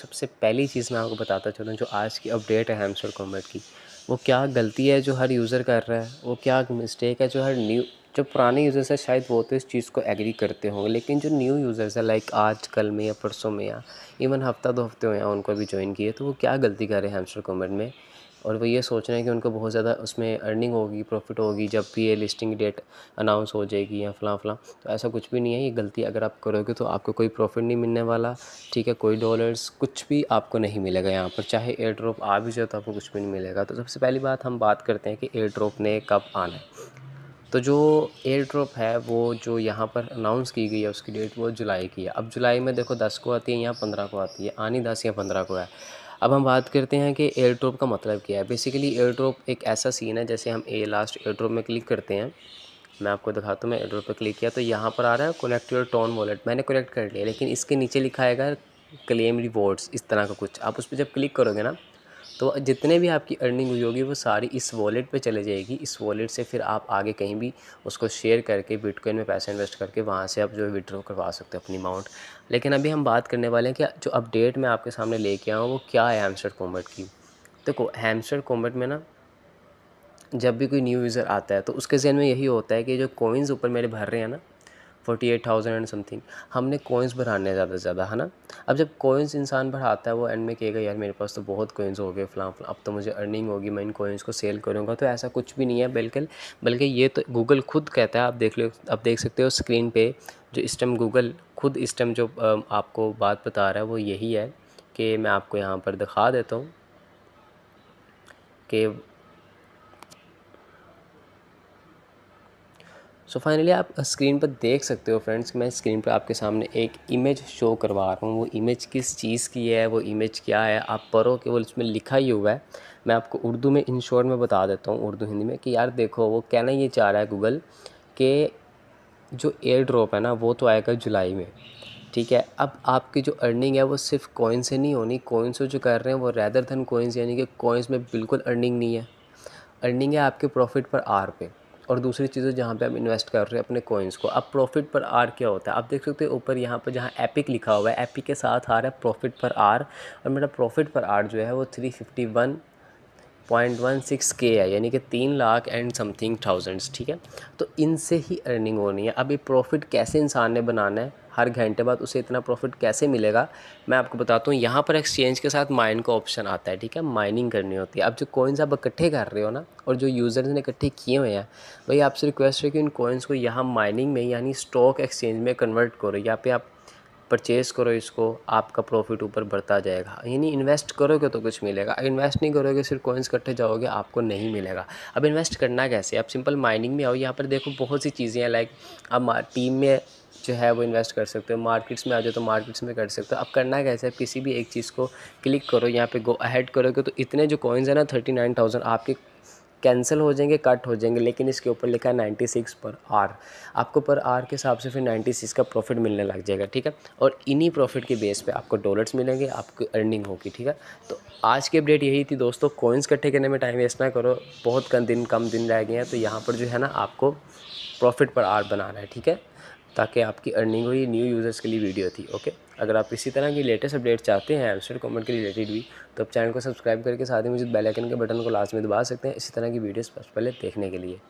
सबसे पहली चीज़ मैं आपको बताता चलूँ जो आज की अपडेट है हेमसर कॉमेट की वो क्या गलती है जो हर यूज़र कर रहा है वो क्या मिस्टेक है जो हर न्यू जो पुराने यूज़र्स हैं शायद वो तो इस चीज़ को एग्री करते होंगे लेकिन जो न्यू यूज़र्स हैं लाइक आज कल में या परसों में या इवन हफ्ता दो हफ्ते में या उनको भी ज्वाइन किए तो वो क्या गलती कर रहे हैं हेमसर कॉमेट में और वो ये सोच रहे हैं कि उनको बहुत ज़्यादा उसमें अर्निंग होगी प्रॉफिट होगी जब भी ये लिस्टिंग डेट अनाउंस हो जाएगी या फ़लाँ फलां तो ऐसा कुछ भी नहीं है ये गलती अगर आप करोगे तो आपको कोई प्रॉफिट नहीं मिलने वाला ठीक है कोई डॉलर्स कुछ भी आपको नहीं मिलेगा यहाँ पर चाहे एयर ड्रॉप आ भी जाए तो आपको कुछ भी नहीं मिलेगा तो सबसे पहली बात हम बात करते हैं कि एयर ड्रॉप ने कब आना है तो जो एयर ड्रॉप है वो जो यहाँ पर अनाउंस की गई है उसकी डेट वो जुलाई की है अब जुलाई में देखो दस को आती है या पंद्रह को आती है आनी दस या पंद्रह को है अब हम बात करते हैं कि एयर ड्रॉप का मतलब क्या है बेसिकली एयर ड्रॉप एक ऐसा सीन है जैसे हम ए लास्ट एयर ड्रॉप में क्लिक करते हैं मैं आपको दिखाता हूँ मैं एयर ड्रॉप पर क्लिक किया तो यहाँ पर आ रहा है कनेक्ट योर टोन वॉलेट मैंने कनेक्ट कर लिया लेकिन इसके नीचे लिखा है क्लेम रिवॉर्ड्स इस तरह का कुछ आप उस पर जब क्लिक करोगे ना तो जितने भी आपकी अर्निंग हुई होगी वो सारी इस वॉलेट पे चले जाएगी इस वॉलेट से फिर आप आगे कहीं भी उसको शेयर करके बिटकॉइन में पैसा इन्वेस्ट करके वहाँ से आप जो विड्रॉ करवा सकते हो अपनी अमाउंट लेकिन अभी हम बात करने वाले हैं कि जो अपडेट मैं आपके सामने लेके आया हूँ वो क्या है हेमस्टर कॉमेट की देखो हेमस्टर कॉमेट में ना जब भी कोई न्यू यूज़र आता है तो उसके जहन में यही होता है कि जो कोइंस ऊपर मेरे भर रहे हैं ना forty eight thousand and something हमने कोइंस बढ़ाने ज़्यादा से ज़्यादा है ना अब जब कोइंस इंसान बढ़ाता है वो एंड में कहेगा यार मेरे पास तो बहुत कोइंस हो गए फ्लाँ अब तो मुझे अर्निंग होगी मैं इन कोइंस को सेल करूँगा तो ऐसा कुछ भी नहीं है बिल्कुल बल्कि ये तो गूगल खुद कहता है आप देख लो आप देख सकते हो स्क्रीन पर जो इस टाइम गूगल खुद इस टाइम जो आपको बात बता रहा है वो यही है कि मैं आपको यहाँ पर दिखा देता हूँ कि सो so फाइनली आप स्क्रीन पर देख सकते हो फ्रेंड्स मैं स्क्रीन पर आपके सामने एक इमेज शो करवा रहा हूँ वो इमेज किस चीज़ की है वो इमेज क्या है आप पढ़ो कि वो उसमें लिखा ही हुआ है मैं आपको उर्दू में इन शॉर्ट में बता देता हूँ उर्दू हिंदी में कि यार देखो वो कहना ये चाह रहा है गूगल के जो एयर ड्रॉप है ना वो तो आएगा जुलाई में ठीक है अब आपकी जो अर्निंग है वो सिर्फ कोइन से नहीं होनी कोइन से जो कर रहे हैं वो रैदर धन कोइंस यानी कि कोइंस में बिल्कुल अर्निंग नहीं है अर्निंग है आपके प्रॉफिट पर आर पे और दूसरी चीज़ें जहाँ पे हम इन्वेस्ट कर रहे हैं अपने कोइंस को अब प्रॉफिट पर आर क्या होता है आप देख सकते हो ऊपर यहाँ पर जहाँ एपिक लिखा हुआ है एपिक के साथ आ रहा है प्रॉफिट पर आर और मेरा प्रॉफिट पर आर जो है वो three fifty one point one six के है यानी कि तीन लाख एंड समथिंग थाउजेंड्स ठीक है तो इनसे ही अर्निंग होनी है अभी प्रॉफिट कैसे इंसान ने बनाना है हर घंटे बाद उसे इतना प्रॉफिट कैसे मिलेगा मैं आपको बताता हूँ यहाँ पर एक्सचेंज के साथ माइन का ऑप्शन आता है ठीक है माइनिंग करनी होती है अब जो कोइंस आप इकट्ठे कर रहे हो ना और जो यूज़र्स ने इकट्ठे किए हुए हैं भाई आपसे रिक्वेस्ट है कि उन कोइंस को यहाँ माइनिंग में यानी स्टॉक एक्सचेंज में कन्वर्ट करो यहाँ पे आप परचेज़ करो इसको आपका प्रॉफिट ऊपर बढ़ता जाएगा यानी इन्वेस्ट करोगे तो कुछ मिलेगा इन्वेस्ट नहीं करोगे सिर्फ कॉइन्स इकट्ठे जाओगे आपको नहीं मिलेगा अब इन्वेस्ट करना कैसे आप सिंपल माइनिंग में आओ यहाँ पर देखो बहुत सी चीज़ें हैं लाइक आप टीम में जो है वो इन्वेस्ट कर सकते हो मार्केट्स में आ जाओ तो मार्केट्स में कर सकते हो अब करना कैसे आप किसी भी एक चीज़ को क्लिक करो यहाँ पे गो अहेड करोगे तो इतने जो कॉइन्स हैं ना थर्टी नाइन थाउजेंड आपके कैंसिल हो जाएंगे कट हो जाएंगे लेकिन इसके ऊपर लिखा है नाइन्टी सिक्स पर आर आपको पर आर के हिसाब से फिर नाइन्टी सिक्स का प्रॉफिट मिलने लग जाएगा ठीक है और इन्हीं प्रॉफिट के बेस पे आपको डॉलर्स मिलेंगे आपकी अर्निंग होगी ठीक है तो आज की अपडेट यही थी दोस्तों कोइंस इकट्ठे करने में टाइम वेस्ट ना करो बहुत कम दिन कम दिन रह गए हैं तो यहाँ पर जो है ना आपको प्रॉफिट पर आर रहा है ठीक है ताकि आपकी अर्निंग हो ये न्यू यूज़र्स के लिए वीडियो थी ओके अगर आप इसी तरह की लेटेस्ट अपडेट चाहते हैं एमस्टेड कॉमेंट के रिलेटेड भी तो आप चैनल को सब्सक्राइब करके साथ ही मुझे बेल आइकन के बटन को लास्ट में दबा सकते हैं इसी तरह की वीडियोज़ पहले देखने के लिए